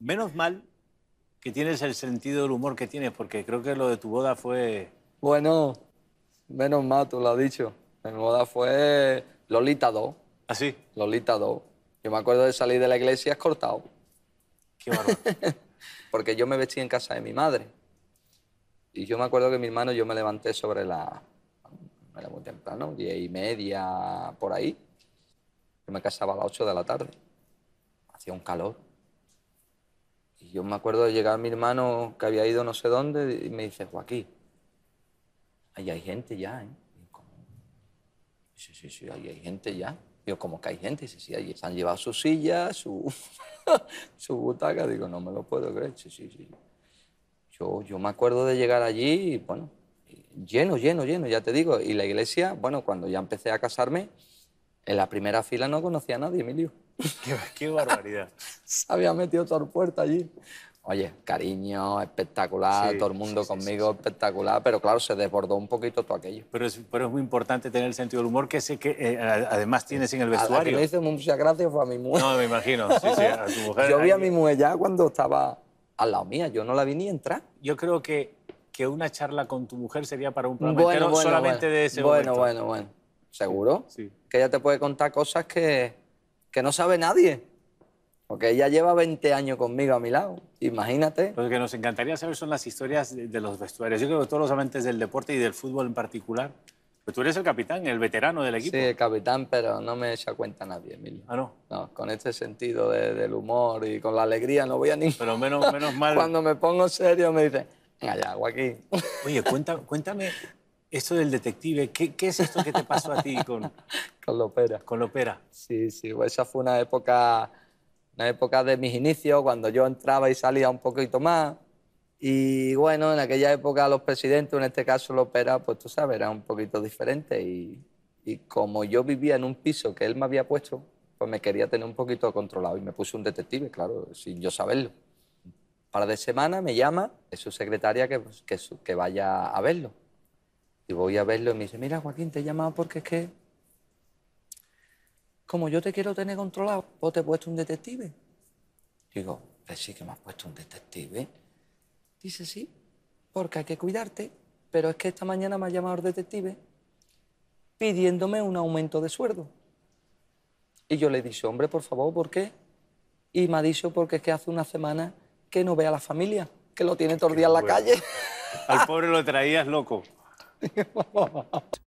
Menos mal que tienes el sentido del humor que tienes, porque creo que lo de tu boda fue... Bueno, menos mal, tú lo has dicho. Mi boda fue Lolita 2. ¿Ah, sí? Lolita 2. Yo me acuerdo de salir de la iglesia escortado. Qué barbaro. porque yo me vestí en casa de mi madre. Y yo me acuerdo que mi hermano, yo me levanté sobre la... Era muy temprano, diez y media, por ahí. Yo me casaba a las ocho de la tarde. Hacía un calor y yo me acuerdo de llegar a mi hermano que había ido no sé dónde y me dice, Joaquín, ahí hay gente ya, ¿eh? Sí, sí, sí, ahí hay gente ya. yo, ¿cómo que hay gente? Sí, sí, ahí están han llevado su silla, su, butaca. Digo, no me lo puedo creer. Sí, sí, sí. Yo, yo me acuerdo de llegar allí bueno, lleno, lleno, lleno, ya te digo. Y la iglesia, bueno, cuando ya empecé a casarme, en la primera fila no conocía a nadie, Emilio. qué barbaridad! se había metido puerta allí. Oye, cariño, espectacular, todo el mundo conmigo, espectacular, pero claro, se desbordó un poquito todo aquello. Pero es, pero es muy importante tener el sentido del humor que sé que eh, además tienes en el vestuario. A que le hice muchas gracias fue a mi mujer. No, me imagino, sí, sí, a tu mujer. Yo vi a mi mujer ya cuando estaba al lado mía, yo no la vi ni entrar. Yo creo que, que una charla con tu mujer sería para un programa bueno, solamente de ese Bueno, bueno, bueno. ¿Seguro? Sí. Que ella te puede contar cosas que, que no sabe nadie. Porque ella lleva 20 años conmigo a mi lado, imagínate. Lo que nos encantaría saber son las historias de, los vestuarios. Yo creo que todos los amantes del deporte y del fútbol en particular. Pues tú eres el capitán, el veterano del equipo. Sí, el capitán, pero no me echa cuenta nadie, Emilio. Ah, no. No, con este sentido del humor y con la alegría no voy a ni. Pero menos, menos mal. Cuando me pongo serio me dicen, venga ya, Joaquín. Oye, cuéntame, cuéntame esto del detective, ¿qué, ¿qué, es esto que te pasó a ti con. con Lopera. Con Lopera. Sí, sí, esa fue una época una época de mis inicios, cuando yo entraba y salía un poquito más. Y bueno, en aquella época los presidentes, en este caso opera pues tú sabes, era un poquito diferente. Y, como yo vivía en un piso que él me había puesto, pues me quería tener un poquito controlado. Y me puse un detective, claro, sin yo saberlo. Para de semana me llama es su secretaria que, que, que vaya a verlo. Y voy a verlo y me dice, mira Joaquín, te he llamado porque es que como yo te quiero tener controlado, vos te he puesto un detective. Digo, pues sí que me has puesto un detective. Dice, sí, porque hay que cuidarte, pero es que esta mañana me ha llamado el detective pidiéndome un aumento de sueldo. Y yo le dije, hombre, por favor, ¿por qué? Y me ha dicho, porque es que hace una semana que no ve a la familia, que lo tiene todo el día en la calle. Al pobre lo traías loco.